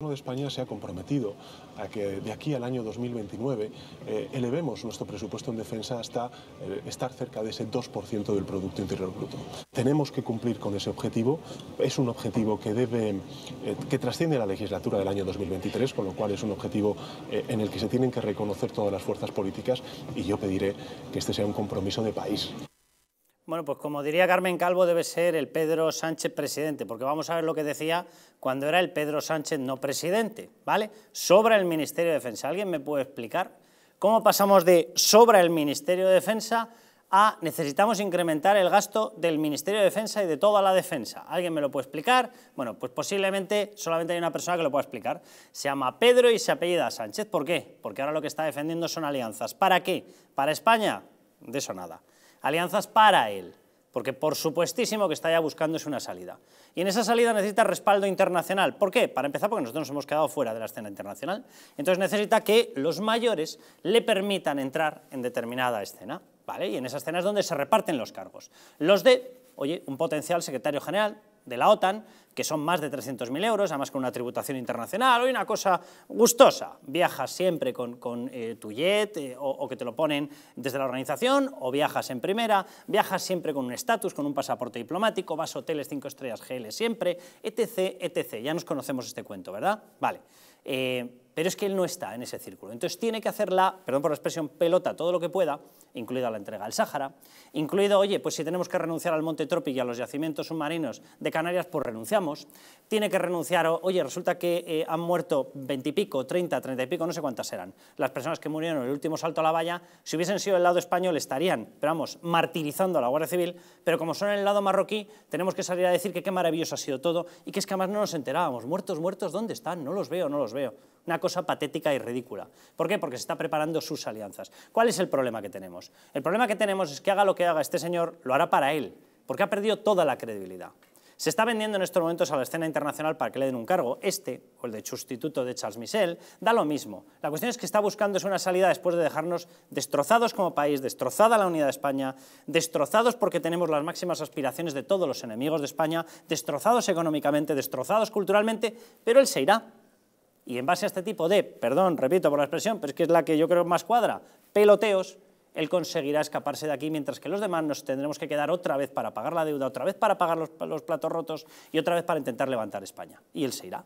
El Gobierno de España se ha comprometido a que de aquí al año 2029 eh, elevemos nuestro presupuesto en defensa hasta eh, estar cerca de ese 2% del Producto Interior Bruto. Tenemos que cumplir con ese objetivo. Es un objetivo que, debe, eh, que trasciende la legislatura del año 2023, con lo cual es un objetivo en el que se tienen que reconocer todas las fuerzas políticas y yo pediré que este sea un compromiso de país. Bueno, pues como diría Carmen Calvo, debe ser el Pedro Sánchez presidente, porque vamos a ver lo que decía cuando era el Pedro Sánchez no presidente, ¿vale? Sobra el Ministerio de Defensa. ¿Alguien me puede explicar cómo pasamos de sobra el Ministerio de Defensa a necesitamos incrementar el gasto del Ministerio de Defensa y de toda la defensa? ¿Alguien me lo puede explicar? Bueno, pues posiblemente solamente hay una persona que lo pueda explicar. Se llama Pedro y se apellida Sánchez. ¿Por qué? Porque ahora lo que está defendiendo son alianzas. ¿Para qué? ¿Para España? De eso nada alianzas para él, porque por supuestísimo que está ya buscando es una salida. Y en esa salida necesita respaldo internacional. ¿Por qué? Para empezar, porque nosotros nos hemos quedado fuera de la escena internacional. Entonces necesita que los mayores le permitan entrar en determinada escena. ¿vale? Y en esa escena es donde se reparten los cargos. Los de, oye, un potencial secretario general, de la OTAN, que son más de 300.000 euros, además con una tributación internacional, hoy una cosa gustosa. Viajas siempre con, eh, tu jet eh, o, que te lo ponen desde la organización, o viajas en primera, viajas siempre con un estatus, con un pasaporte diplomático, vas a hoteles 5 estrellas GL siempre, etc, etc. Ya nos conocemos este cuento, ¿verdad? Vale. Eh, pero es que él no está en ese círculo. Entonces tiene que hacer la, perdón por la expresión, pelota todo lo que pueda, incluida la entrega al Sáhara, incluido, oye, pues si tenemos que renunciar al monte Tropic y a los yacimientos submarinos de Canarias, pues renunciamos. Tiene que renunciar, oye, resulta que eh, han muerto veintipico, treinta, treinta y pico, no sé cuántas eran. Las personas que murieron en el último salto a la valla, si hubiesen sido del lado español estarían, pero vamos, martirizando a la Guardia Civil, pero como son en el lado marroquí, tenemos que salir a decir que qué maravilloso ha sido todo y que es que además no nos enterábamos. Muertos, muertos, ¿dónde están? No los veo, no los veo. Una cosa patética y ridícula. ¿Por qué? Porque se está preparando sus alianzas. ¿Cuál es el problema que tenemos? El problema que tenemos es que haga lo que haga este señor, lo hará para él, porque ha perdido toda la credibilidad. Se está vendiendo en estos momentos a la escena internacional para que le den un cargo. Este, o el de sustituto de Charles Michel, da lo mismo. La cuestión es que está buscando una salida después de dejarnos destrozados como país, destrozada la unidad de España, destrozados porque tenemos las máximas aspiraciones de todos los enemigos de España, destrozados económicamente, destrozados culturalmente, pero él se irá y en base a este tipo de, perdón, repito por la expresión, pero es que es la que yo creo más cuadra, peloteos, él conseguirá escaparse de aquí, mientras que los demás nos tendremos que quedar otra vez para pagar la deuda, otra vez para pagar los, platos rotos y otra vez para intentar levantar España. Y él se irá.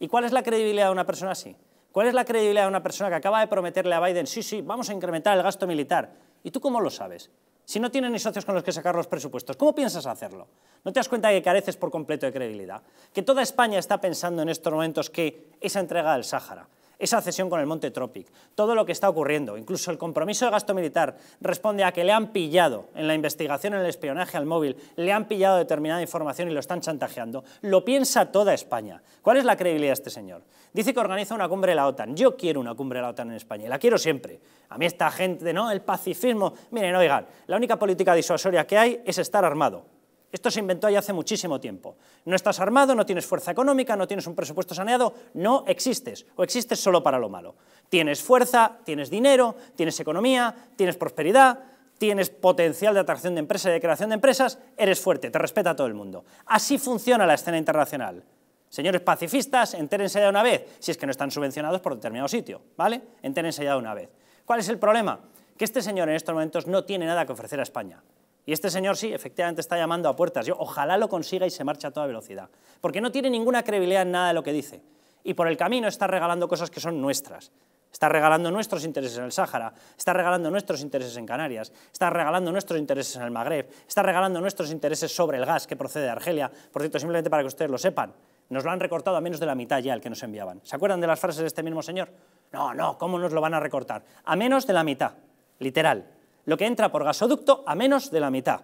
¿Y cuál es la credibilidad de una persona así? ¿Cuál es la credibilidad de una persona que acaba de prometerle a Biden, sí, sí, vamos a incrementar el gasto militar? ¿Y tú cómo lo sabes? si no tienen ni socios con los que sacar los presupuestos? ¿Cómo piensas hacerlo? ¿No te das cuenta que careces por completo de credibilidad? Que toda España está pensando en estos momentos que esa entrega del Sáhara, esa cesión con el Monte Tropic, todo lo que está ocurriendo, incluso el compromiso de gasto militar, responde a que le han pillado en la investigación, en el espionaje al móvil, le han pillado determinada información y lo están chantajeando. Lo piensa toda España. ¿Cuál es la credibilidad de este señor? Dice que organiza una cumbre de la OTAN. Yo quiero una cumbre de la OTAN en España y la quiero siempre. A mí esta gente, ¿no? El pacifismo. Miren, oigan, la única política disuasoria que hay es estar armado. Esto se inventó ya hace muchísimo tiempo. No estás armado, no tienes fuerza económica, no tienes un presupuesto saneado, no existes, o existes solo para lo malo. Tienes fuerza, tienes dinero, tienes economía, tienes prosperidad, tienes potencial de atracción de empresas y de creación de empresas, eres fuerte, te respeta todo el mundo. Así funciona la escena internacional. Señores pacifistas, entérense ya de una vez, si es que no están subvencionados por determinado sitio, ¿vale? Entérense ya de una vez. ¿Cuál es el problema? Que este señor en estos momentos no tiene nada que ofrecer a España. Y este señor sí, efectivamente está llamando a puertas. Yo ojalá lo consiga y se marcha a toda velocidad. Porque no tiene ninguna credibilidad en nada de lo que dice. Y por el camino está regalando cosas que son nuestras. Está regalando nuestros intereses en el Sáhara, está regalando nuestros intereses en Canarias, está regalando nuestros intereses en el Magreb, está regalando nuestros intereses sobre el gas que procede de Argelia. Por cierto, simplemente para que ustedes lo sepan, nos lo han recortado a menos de la mitad ya el que nos enviaban. ¿Se acuerdan de las frases de este mismo señor? No, no, ¿cómo nos lo van a recortar? A menos de la mitad, literal lo que entra por gasoducto a menos de la mitad.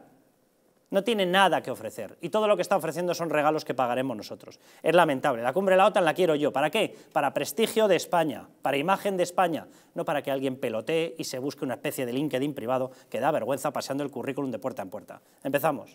No tiene nada que ofrecer y todo lo que está ofreciendo son regalos que pagaremos nosotros. Es lamentable. La cumbre de la OTAN la quiero yo. ¿Para qué? Para prestigio de España, para imagen de España, no para que alguien pelotee y se busque una especie de LinkedIn privado que da vergüenza paseando el currículum de puerta en puerta. Empezamos.